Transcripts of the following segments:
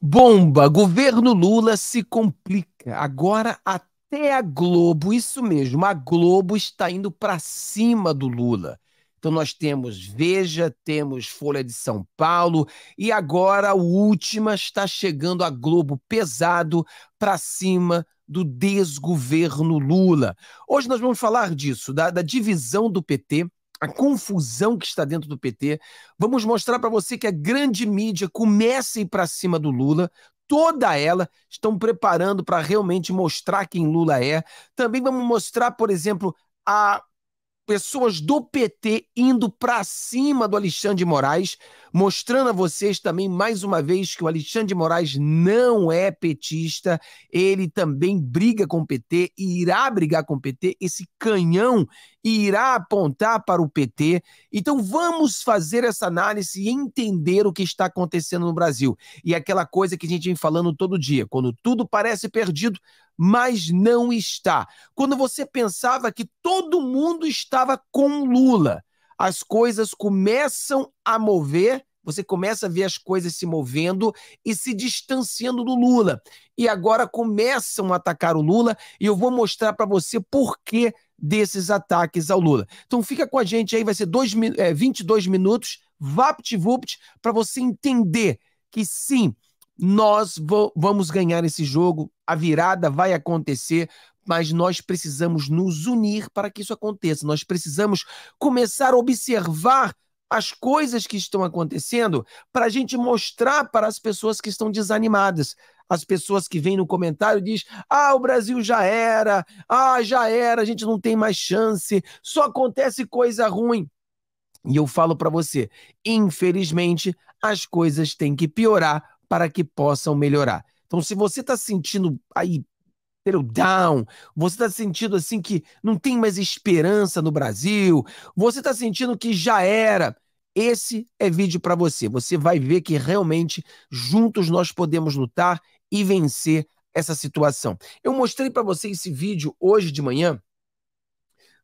Bomba! Governo Lula se complica. Agora até a Globo, isso mesmo, a Globo está indo para cima do Lula. Então nós temos Veja, temos Folha de São Paulo e agora o última está chegando a Globo pesado para cima do desgoverno Lula. Hoje nós vamos falar disso, da, da divisão do PT a confusão que está dentro do PT. Vamos mostrar para você que a grande mídia começa a ir para cima do Lula. Toda ela estão preparando para realmente mostrar quem Lula é. Também vamos mostrar, por exemplo, a pessoas do PT indo para cima do Alexandre de Moraes, mostrando a vocês também mais uma vez que o Alexandre de Moraes não é petista, ele também briga com o PT e irá brigar com o PT, esse canhão irá apontar para o PT. Então vamos fazer essa análise e entender o que está acontecendo no Brasil. E é aquela coisa que a gente vem falando todo dia, quando tudo parece perdido, mas não está. Quando você pensava que todo mundo estava com Lula, as coisas começam a mover, você começa a ver as coisas se movendo e se distanciando do Lula. E agora começam a atacar o Lula e eu vou mostrar para você por que desses ataques ao Lula. Então fica com a gente aí, vai ser dois, é, 22 minutos, vapt-vupt, para você entender que sim, nós vamos ganhar esse jogo, a virada vai acontecer, mas nós precisamos nos unir para que isso aconteça. Nós precisamos começar a observar as coisas que estão acontecendo para a gente mostrar para as pessoas que estão desanimadas. As pessoas que vêm no comentário diz: "Ah, o Brasil já era. Ah, já era, a gente não tem mais chance. Só acontece coisa ruim". E eu falo para você, infelizmente, as coisas têm que piorar para que possam melhorar. Então, se você está sentindo aí pelo Down. Você está sentindo assim que não tem mais esperança no Brasil. Você está sentindo que já era. Esse é vídeo para você. Você vai ver que realmente juntos nós podemos lutar e vencer essa situação. Eu mostrei para você esse vídeo hoje de manhã,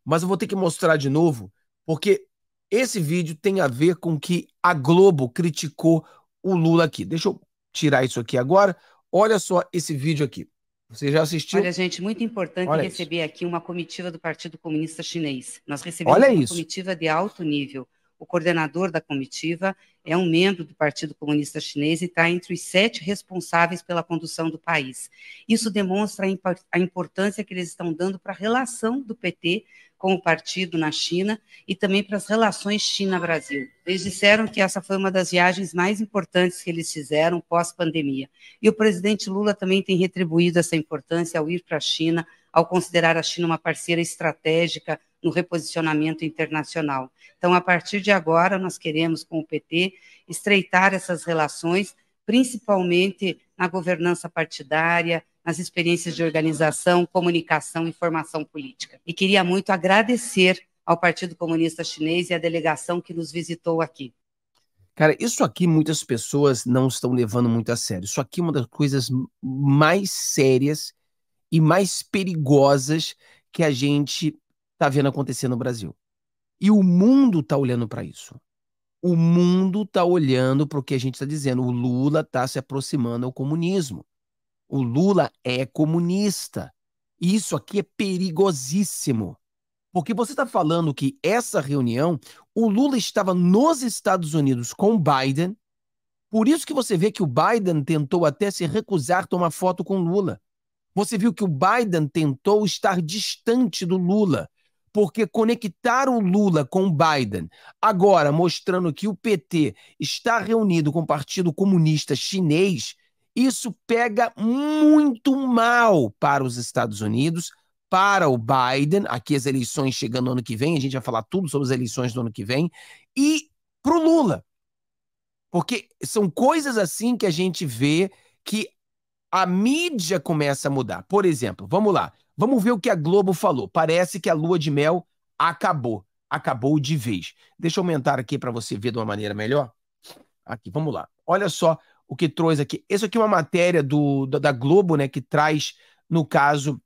mas eu vou ter que mostrar de novo, porque esse vídeo tem a ver com que a Globo criticou o Lula aqui. Deixa eu tirar isso aqui agora. Olha só esse vídeo aqui. Você já assistiu? Olha, gente, muito importante Olha receber isso. aqui uma comitiva do Partido Comunista Chinês. Nós recebemos Olha uma isso. comitiva de alto nível. O coordenador da comitiva é um membro do Partido Comunista Chinês e está entre os sete responsáveis pela condução do país. Isso demonstra a importância que eles estão dando para a relação do PT com o partido na China e também para as relações China-Brasil. Eles disseram que essa foi uma das viagens mais importantes que eles fizeram pós-pandemia. E o presidente Lula também tem retribuído essa importância ao ir para a China, ao considerar a China uma parceira estratégica no reposicionamento internacional. Então, a partir de agora, nós queremos, com o PT, estreitar essas relações, principalmente na governança partidária, nas experiências de organização, comunicação e formação política. E queria muito agradecer ao Partido Comunista Chinês e à delegação que nos visitou aqui. Cara, isso aqui muitas pessoas não estão levando muito a sério. Isso aqui é uma das coisas mais sérias e mais perigosas que a gente está vendo acontecer no Brasil. E o mundo está olhando para isso. O mundo está olhando para o que a gente está dizendo. O Lula está se aproximando ao comunismo. O Lula é comunista. Isso aqui é perigosíssimo. Porque você está falando que essa reunião, o Lula estava nos Estados Unidos com o Biden. Por isso que você vê que o Biden tentou até se recusar a tomar foto com o Lula. Você viu que o Biden tentou estar distante do Lula porque conectar o Lula com Biden, agora mostrando que o PT está reunido com o Partido Comunista Chinês, isso pega muito mal para os Estados Unidos, para o Biden, aqui as eleições chegando no ano que vem, a gente vai falar tudo sobre as eleições do ano que vem, e para o Lula. Porque são coisas assim que a gente vê que a mídia começa a mudar. Por exemplo, vamos lá. Vamos ver o que a Globo falou. Parece que a lua de mel acabou. Acabou de vez. Deixa eu aumentar aqui para você ver de uma maneira melhor. Aqui, vamos lá. Olha só o que trouxe aqui. Isso aqui é uma matéria do, da, Globo, né, que traz, no caso,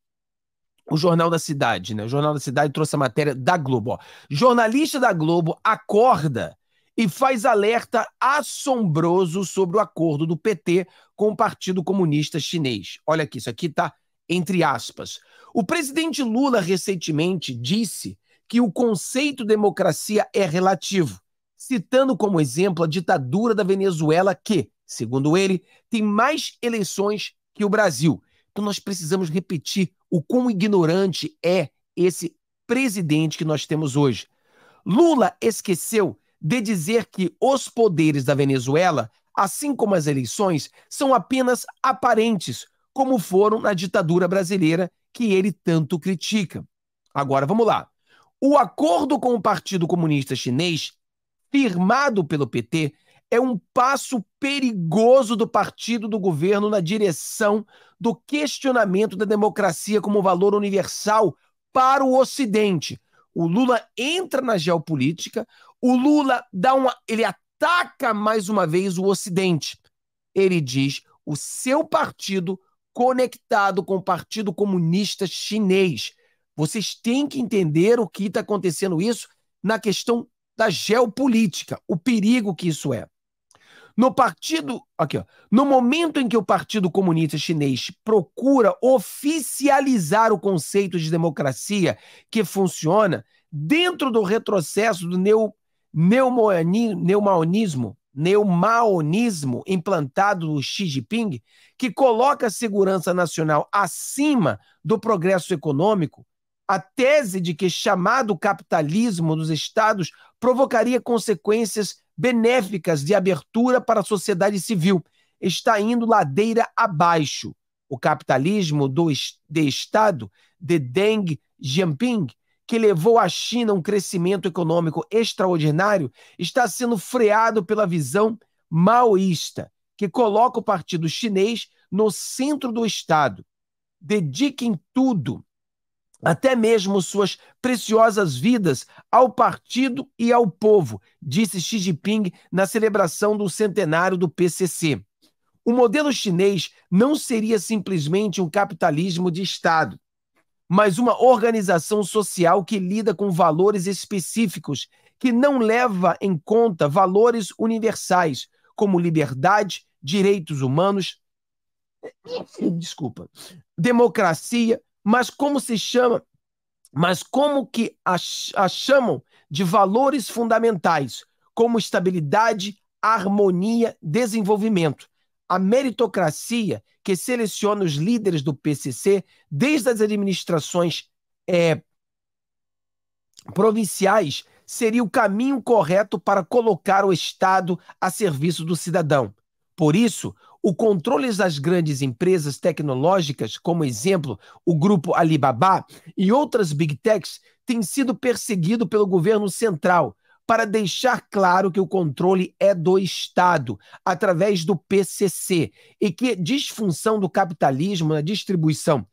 o Jornal da Cidade, né? O Jornal da Cidade trouxe a matéria da Globo. Ó. Jornalista da Globo acorda e faz alerta assombroso sobre o acordo do PT com o Partido Comunista Chinês. Olha aqui, isso aqui tá entre aspas. O presidente Lula recentemente disse que o conceito democracia é relativo, citando como exemplo a ditadura da Venezuela, que, segundo ele, tem mais eleições que o Brasil. Então nós precisamos repetir o quão ignorante é esse presidente que nós temos hoje. Lula esqueceu de dizer que os poderes da Venezuela, assim como as eleições, são apenas aparentes, como foram na ditadura brasileira que ele tanto critica. Agora, vamos lá. O acordo com o Partido Comunista Chinês, firmado pelo PT, é um passo perigoso do partido do governo na direção do questionamento da democracia como valor universal para o Ocidente. O Lula entra na geopolítica, o Lula dá uma, ele ataca mais uma vez o Ocidente. Ele diz: o seu partido conectado com o Partido Comunista Chinês. Vocês têm que entender o que está acontecendo isso na questão da geopolítica, o perigo que isso é. No partido, aqui, ó, no momento em que o Partido Comunista Chinês procura oficializar o conceito de democracia que funciona dentro do retrocesso do neo, neomaonismo, neomaonismo implantado do Xi Jinping, que coloca a segurança nacional acima do progresso econômico, a tese de que chamado capitalismo dos estados provocaria consequências benéficas de abertura para a sociedade civil está indo ladeira abaixo. O capitalismo do, de Estado de Deng Xiaoping que levou à China um crescimento econômico extraordinário está sendo freado pela visão maoísta, que coloca o partido chinês no centro do Estado. Dediquem tudo, até mesmo suas preciosas vidas, ao partido e ao povo, disse Xi Jinping na celebração do centenário do PCC. O modelo chinês não seria simplesmente um capitalismo de Estado mas uma organização social que lida com valores específicos, que não leva em conta valores universais, como liberdade, direitos humanos, desculpa, democracia, mas como se chama, mas como que a, a chamam de valores fundamentais, como estabilidade, harmonia, desenvolvimento a meritocracia que seleciona os líderes do PCC, desde as administrações é, provinciais, seria o caminho correto para colocar o Estado a serviço do cidadão. Por isso, o controle das grandes empresas tecnológicas, como exemplo o grupo Alibaba e outras big techs, tem sido perseguido pelo governo central, para deixar claro que o controle é do Estado, através do PCC, e que disfunção do capitalismo na distribuição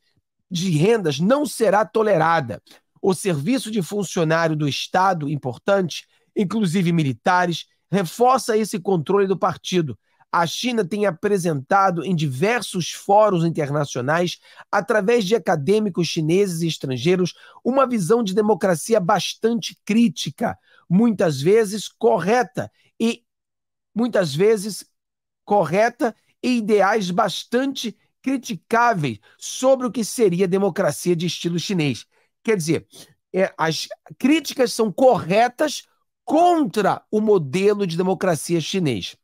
de rendas não será tolerada. O serviço de funcionário do Estado, importante, inclusive militares, reforça esse controle do partido. A China tem apresentado em diversos fóruns internacionais, através de acadêmicos chineses e estrangeiros, uma visão de democracia bastante crítica, muitas vezes correta e muitas vezes correta e ideais bastante criticáveis sobre o que seria democracia de estilo chinês. Quer dizer, é, as críticas são corretas contra o modelo de democracia chinês.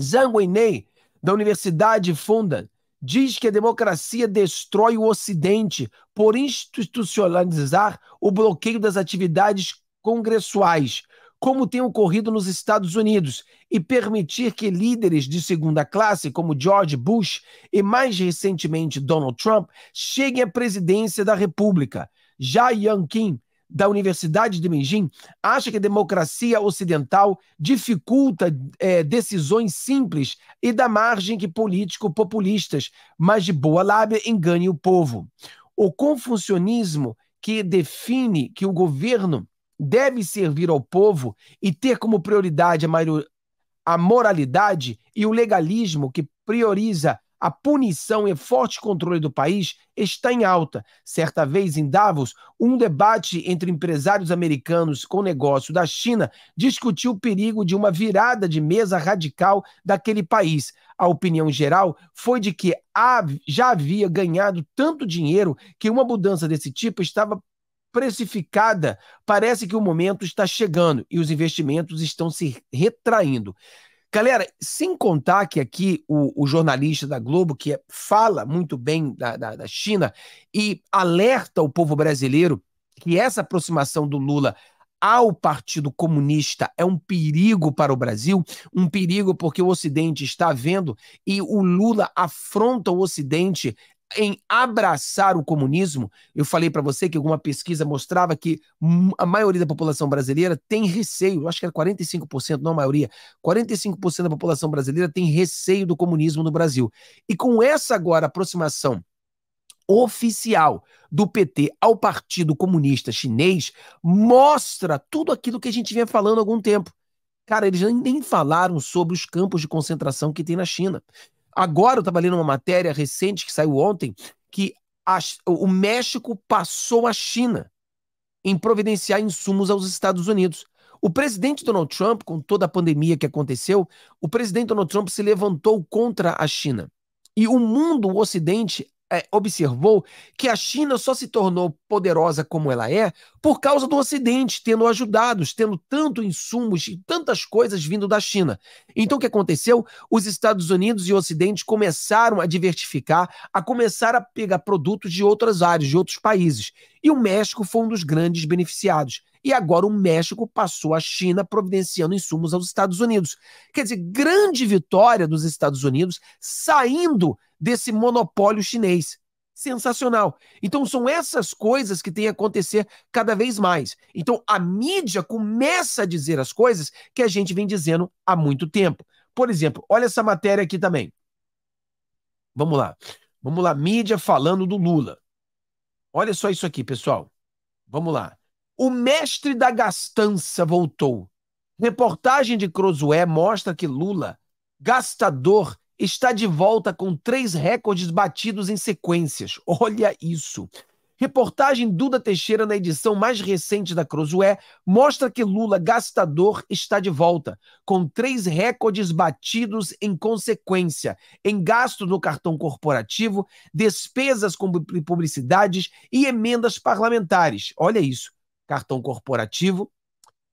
Zhang Weinin, da Universidade Funda, diz que a democracia destrói o Ocidente por institucionalizar o bloqueio das atividades congressuais, como tem ocorrido nos Estados Unidos, e permitir que líderes de segunda classe, como George Bush e mais recentemente Donald Trump, cheguem à presidência da República. Já Yang Kim, da Universidade de Beijing, acha que a democracia ocidental dificulta é, decisões simples e dá margem que político-populistas, mas de boa lábia, enganem o povo. O confucionismo que define que o governo deve servir ao povo e ter como prioridade a moralidade e o legalismo que prioriza a punição e forte controle do país está em alta. Certa vez em Davos, um debate entre empresários americanos com negócio da China discutiu o perigo de uma virada de mesa radical daquele país. A opinião geral foi de que já havia ganhado tanto dinheiro que uma mudança desse tipo estava precificada, parece que o momento está chegando e os investimentos estão se retraindo. Galera, sem contar que aqui o, o jornalista da Globo, que é, fala muito bem da, da, da China e alerta o povo brasileiro que essa aproximação do Lula ao Partido Comunista é um perigo para o Brasil, um perigo porque o Ocidente está vendo e o Lula afronta o Ocidente em abraçar o comunismo, eu falei para você que alguma pesquisa mostrava que a maioria da população brasileira tem receio, eu acho que era 45%, não a maioria, 45% da população brasileira tem receio do comunismo no Brasil. E com essa agora aproximação oficial do PT ao Partido Comunista Chinês, mostra tudo aquilo que a gente vinha falando há algum tempo. Cara, eles nem falaram sobre os campos de concentração que tem na China. Agora eu estava lendo uma matéria recente que saiu ontem que a, o México passou a China em providenciar insumos aos Estados Unidos. O presidente Donald Trump, com toda a pandemia que aconteceu, o presidente Donald Trump se levantou contra a China. E o mundo, o Ocidente, é, observou que a China só se tornou poderosa como ela é por causa do Ocidente, tendo ajudado, tendo tanto insumos e tantas coisas vindo da China. Então, o que aconteceu? Os Estados Unidos e o Ocidente começaram a diversificar, a começar a pegar produtos de outras áreas, de outros países. E o México foi um dos grandes beneficiados. E agora o México passou a China providenciando insumos aos Estados Unidos. Quer dizer, grande vitória dos Estados Unidos saindo desse monopólio chinês. Sensacional. Então são essas coisas que têm a acontecer cada vez mais. Então a mídia começa a dizer as coisas que a gente vem dizendo há muito tempo. Por exemplo, olha essa matéria aqui também. Vamos lá. Vamos lá, mídia falando do Lula. Olha só isso aqui, pessoal. Vamos lá. O mestre da gastança voltou. Reportagem de Crozué mostra que Lula, gastador está de volta com três recordes batidos em sequências. Olha isso! Reportagem Duda Teixeira na edição mais recente da Crozué mostra que Lula gastador está de volta, com três recordes batidos em consequência, em gasto no cartão corporativo, despesas com publicidades e emendas parlamentares. Olha isso: cartão corporativo,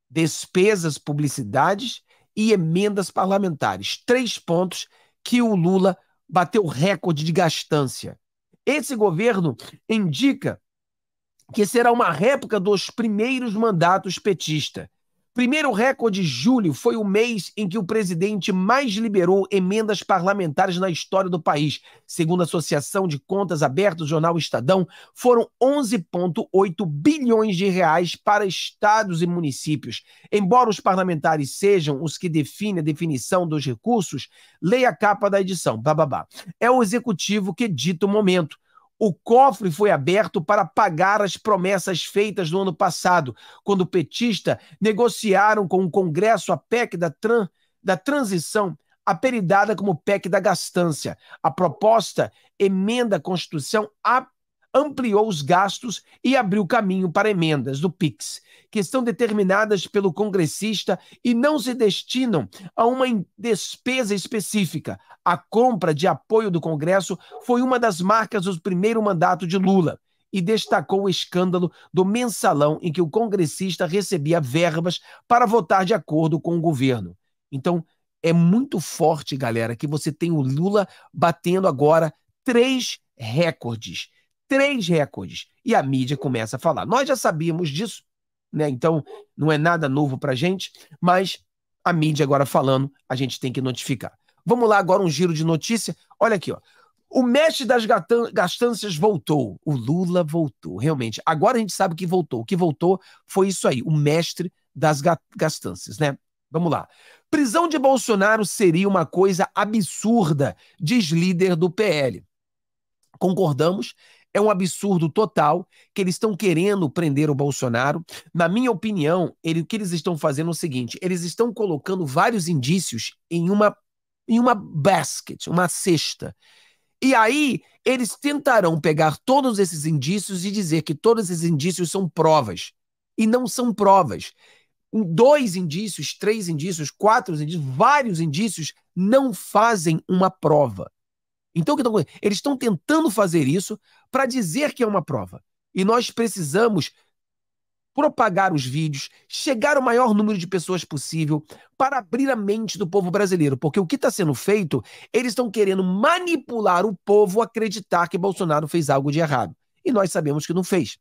despesas, publicidades e emendas parlamentares. Três pontos que o Lula bateu recorde de gastância. Esse governo indica que será uma réplica dos primeiros mandatos petista. Primeiro recorde de julho foi o mês em que o presidente mais liberou emendas parlamentares na história do país. Segundo a Associação de Contas Abertas, o jornal Estadão, foram 11,8 bilhões de reais para estados e municípios. Embora os parlamentares sejam os que definem a definição dos recursos, leia a capa da edição, bababá. É o executivo que dita o momento o cofre foi aberto para pagar as promessas feitas no ano passado, quando o petista negociaram com o Congresso a PEC da, tran da transição, apelidada como PEC da gastância. A proposta emenda a Constituição a ampliou os gastos e abriu caminho para emendas do PIX, que estão determinadas pelo congressista e não se destinam a uma despesa específica. A compra de apoio do Congresso foi uma das marcas do primeiro mandato de Lula e destacou o escândalo do mensalão em que o congressista recebia verbas para votar de acordo com o governo. Então, é muito forte, galera, que você tem o Lula batendo agora três recordes três recordes. E a mídia começa a falar. Nós já sabíamos disso, né? Então não é nada novo para gente, mas a mídia agora falando, a gente tem que notificar. Vamos lá agora um giro de notícia. Olha aqui, ó. O mestre das gastanças voltou. O Lula voltou, realmente. Agora a gente sabe que voltou. O que voltou foi isso aí, o mestre das gastanças, né? Vamos lá. Prisão de Bolsonaro seria uma coisa absurda, diz líder do PL. Concordamos é um absurdo total que eles estão querendo prender o Bolsonaro. Na minha opinião, ele, o que eles estão fazendo é o seguinte: eles estão colocando vários indícios em uma, em uma basket, uma cesta. E aí eles tentarão pegar todos esses indícios e dizer que todos esses indícios são provas. E não são provas. Dois indícios, três indícios, quatro indícios, vários indícios não fazem uma prova. Então, tá eles estão tentando fazer isso para dizer que é uma prova. E nós precisamos propagar os vídeos, chegar ao maior número de pessoas possível para abrir a mente do povo brasileiro, porque o que está sendo feito, eles estão querendo manipular o povo a acreditar que Bolsonaro fez algo de errado. E nós sabemos que não fez.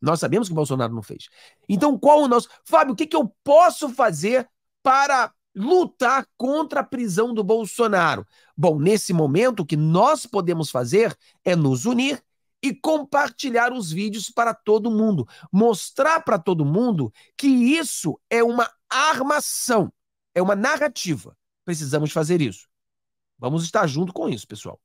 Nós sabemos que Bolsonaro não fez. Então, qual o nosso. Fábio, o que, que eu posso fazer para lutar contra a prisão do Bolsonaro. Bom, nesse momento, o que nós podemos fazer é nos unir e compartilhar os vídeos para todo mundo, mostrar para todo mundo que isso é uma armação, é uma narrativa. Precisamos fazer isso. Vamos estar junto com isso, pessoal.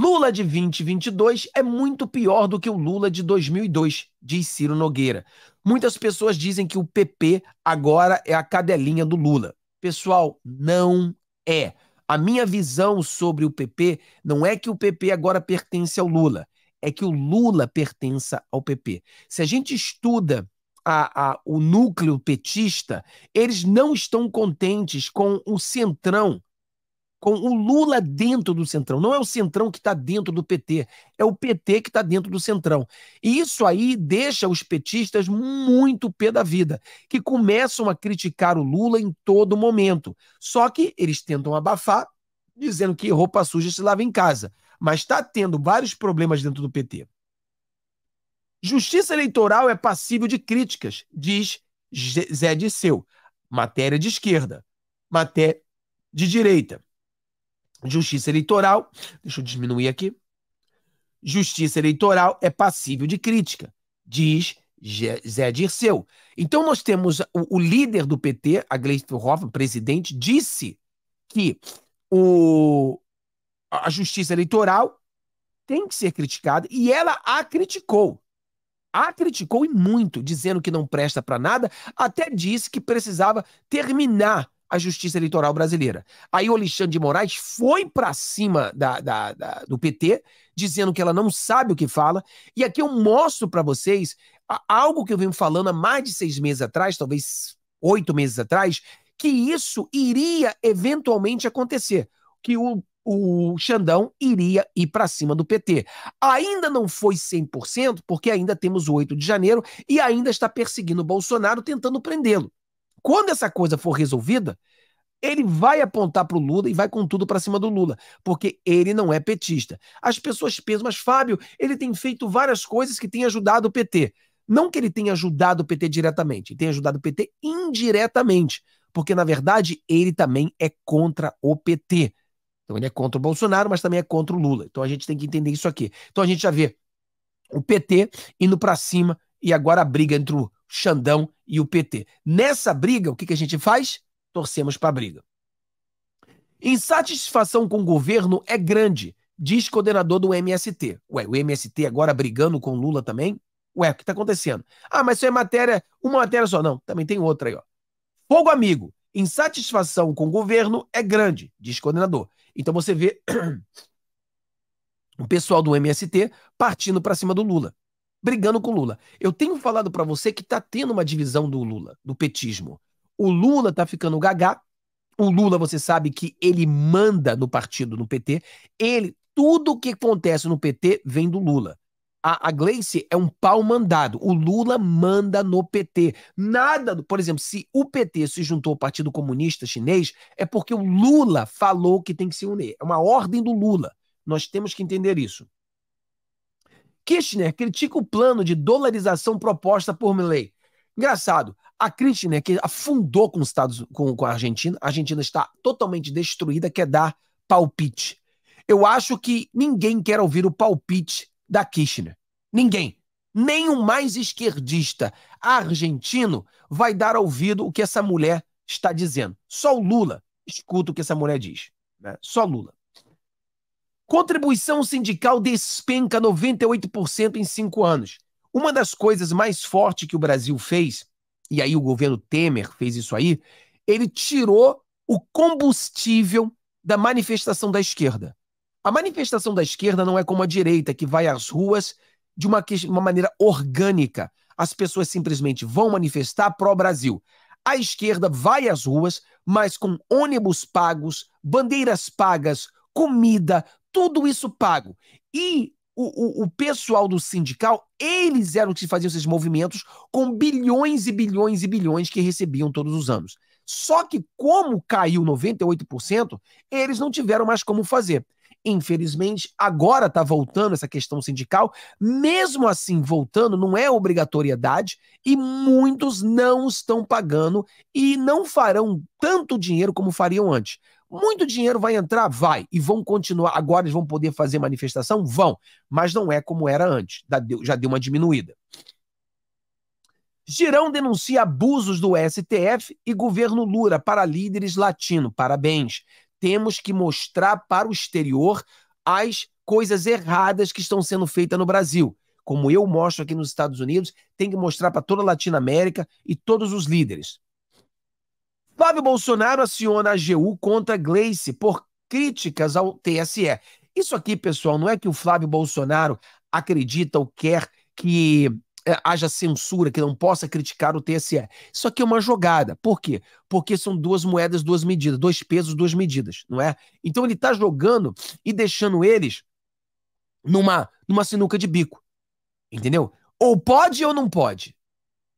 Lula de 2022 é muito pior do que o Lula de 2002, diz Ciro Nogueira. Muitas pessoas dizem que o PP agora é a cadelinha do Lula. Pessoal, não é. A minha visão sobre o PP não é que o PP agora pertence ao Lula, é que o Lula pertença ao PP. Se a gente estuda a, a, o núcleo petista, eles não estão contentes com o centrão com o Lula dentro do Centrão. Não é o Centrão que está dentro do PT, é o PT que está dentro do Centrão. E isso aí deixa os petistas muito pé da vida, que começam a criticar o Lula em todo momento. Só que eles tentam abafar, dizendo que roupa suja se lava em casa. Mas está tendo vários problemas dentro do PT. Justiça eleitoral é passível de críticas, diz Zé Disseu. Matéria de esquerda, matéria de direita. Justiça eleitoral, deixa eu diminuir aqui. Justiça eleitoral é passível de crítica, diz Zé Dirceu. Então nós temos o, o líder do PT, a Gleice Hoffmann, presidente, disse que o, a justiça eleitoral tem que ser criticada e ela a criticou. A criticou e muito, dizendo que não presta para nada, até disse que precisava terminar a justiça eleitoral brasileira. Aí o Alexandre de Moraes foi para cima da, da, da, do PT, dizendo que ela não sabe o que fala. E aqui eu mostro para vocês algo que eu venho falando há mais de seis meses atrás, talvez oito meses atrás, que isso iria eventualmente acontecer. Que o o Xandão iria ir para cima do PT. Ainda não foi 100%, porque ainda temos o 8 de janeiro e ainda está perseguindo o Bolsonaro, tentando prendê-lo. Quando essa coisa for resolvida, ele vai apontar para o Lula e vai com tudo para cima do Lula, porque ele não é petista. As pessoas pensam, mas Fábio, ele tem feito várias coisas que têm ajudado o PT. Não que ele tenha ajudado o PT diretamente, ele tem ajudado o PT indiretamente, porque na verdade ele também é contra o PT. Então ele é contra o Bolsonaro, mas também é contra o Lula. Então a gente tem que entender isso aqui. Então a gente já vê o PT indo para cima e agora a briga entre o Xandão e o PT. Nessa briga, o que, que a gente faz? Torcemos para a briga. Insatisfação com o governo é grande, diz coordenador do MST. Ué, o MST agora brigando com Lula também? Ué, o que está acontecendo? Ah, mas isso é matéria, uma matéria só. Não, também tem outra aí, ó. Fogo amigo, insatisfação com o governo é grande, diz coordenador. Então você vê o pessoal do MST partindo para cima do Lula brigando com o Lula. Eu tenho falado para você que tá tendo uma divisão do Lula, do petismo. O Lula tá ficando gagá. O Lula, você sabe que ele manda no partido, no PT. Ele, tudo o que acontece no PT vem do Lula. A, a Gleice é um pau mandado. O Lula manda no PT. Nada, por exemplo, se o PT se juntou ao Partido Comunista Chinês, é porque o Lula falou que tem que se unir. É uma ordem do Lula. Nós temos que entender isso. Kirchner critica o plano de dolarização proposta por Milley. Engraçado, a Kirchner, que afundou com, os Estados, com, com a Argentina, a Argentina está totalmente destruída, quer dar palpite. Eu acho que ninguém quer ouvir o palpite da Kirchner. Ninguém. Nem o mais esquerdista argentino vai dar ouvido o que essa mulher está dizendo. Só o Lula escuta o que essa mulher diz. Né? Só Lula. Contribuição sindical despenca 98% em cinco anos. Uma das coisas mais fortes que o Brasil fez, e aí o governo Temer fez isso aí, ele tirou o combustível da manifestação da esquerda. A manifestação da esquerda não é como a direita, que vai às ruas de uma, uma maneira orgânica. As pessoas simplesmente vão manifestar pró-Brasil. A esquerda vai às ruas, mas com ônibus pagos, bandeiras pagas, comida, tudo isso pago. E o, o, o, pessoal do sindical, eles eram que faziam esses movimentos com bilhões e bilhões e bilhões que recebiam todos os anos. Só que, como caiu 98%, eles não tiveram mais como fazer. Infelizmente, agora está voltando essa questão sindical. Mesmo assim, voltando, não é obrigatoriedade e muitos não estão pagando e não farão tanto dinheiro como fariam antes. Muito dinheiro vai entrar? Vai. E vão continuar. Agora eles vão poder fazer manifestação? Vão. Mas não é como era antes. Já deu uma diminuída. Girão denuncia abusos do STF e governo Lula para líderes latino. Parabéns. Temos que mostrar para o exterior as coisas erradas que estão sendo feitas no Brasil. Como eu mostro aqui nos Estados Unidos, tem que mostrar para toda a Latinoamérica e todos os líderes. Flávio Bolsonaro aciona a AGU contra Gleice por críticas ao TSE. Isso aqui, pessoal, não é que o Flávio Bolsonaro acredita ou quer que eh, haja censura, que não possa criticar o TSE. Isso aqui é uma jogada. Por quê? Porque são duas moedas, duas medidas, dois pesos, duas medidas, não é? Então ele está jogando e deixando eles numa, numa sinuca de bico. Entendeu? Ou pode ou não pode.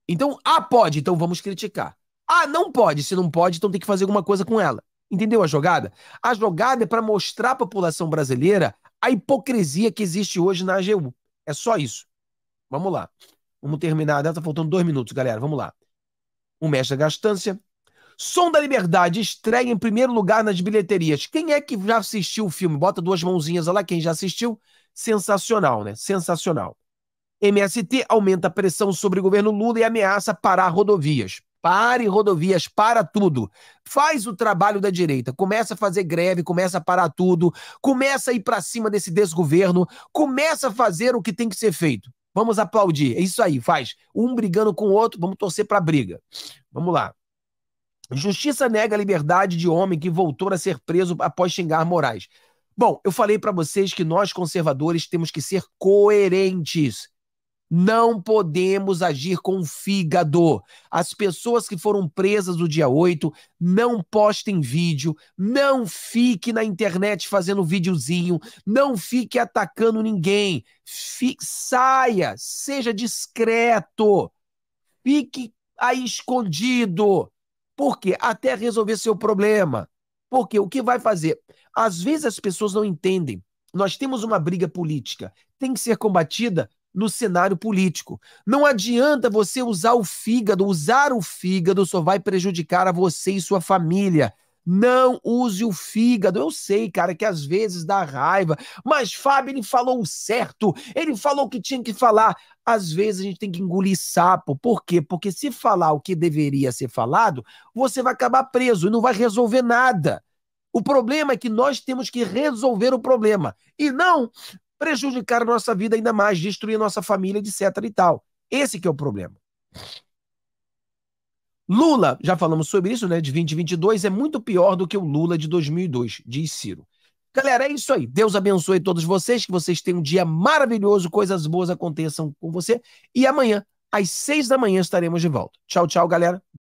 Então, ah, pode, então vamos criticar. Ah, não pode. Se não pode, então tem que fazer alguma coisa com ela. Entendeu a jogada? A jogada é para mostrar à população brasileira a hipocrisia que existe hoje na AGU. É só isso. Vamos lá. Vamos terminar. Tá faltando dois minutos, galera. Vamos lá. O Mestre da Gastância. Som da Liberdade estreia em primeiro lugar nas bilheterias. Quem é que já assistiu o filme? Bota duas mãozinhas lá, quem já assistiu. Sensacional, né? Sensacional. MST aumenta a pressão sobre o governo Lula e ameaça parar rodovias. Pare rodovias, para tudo. Faz o trabalho da direita. Começa a fazer greve, começa a parar tudo, começa a ir para cima desse desgoverno, começa a fazer o que tem que ser feito. Vamos aplaudir. É isso aí, faz. Um brigando com o outro, vamos torcer para briga. Vamos lá. Justiça nega a liberdade de homem que voltou a ser preso após xingar Moraes. Bom, eu falei para vocês que nós conservadores temos que ser coerentes. Não podemos agir com o fígado. As pessoas que foram presas no dia 8, não postem vídeo, não fique na internet fazendo videozinho, não fique atacando ninguém. Fique, saia, seja discreto. Fique aí escondido. Por quê? Até resolver seu problema. Porque o que vai fazer? Às vezes as pessoas não entendem. Nós temos uma briga política, tem que ser combatida no cenário político. Não adianta você usar o fígado, usar o fígado só vai prejudicar a você e sua família. Não use o fígado. Eu sei, cara, que às vezes dá raiva, mas Fábio ele falou o certo, ele falou o que tinha que falar. Às vezes a gente tem que engolir sapo. Por quê? Porque se falar o que deveria ser falado, você vai acabar preso e não vai resolver nada. O problema é que nós temos que resolver o problema e não prejudicar a nossa vida ainda mais, destruir a nossa família, etc e tal. Esse que é o problema. Lula, já falamos sobre isso, né, de 2022, é muito pior do que o Lula de 2002, diz Ciro. Galera, é isso aí. Deus abençoe todos vocês, que vocês tenham um dia maravilhoso, coisas boas aconteçam com você. E amanhã, às seis da manhã, estaremos de volta. Tchau, tchau, galera.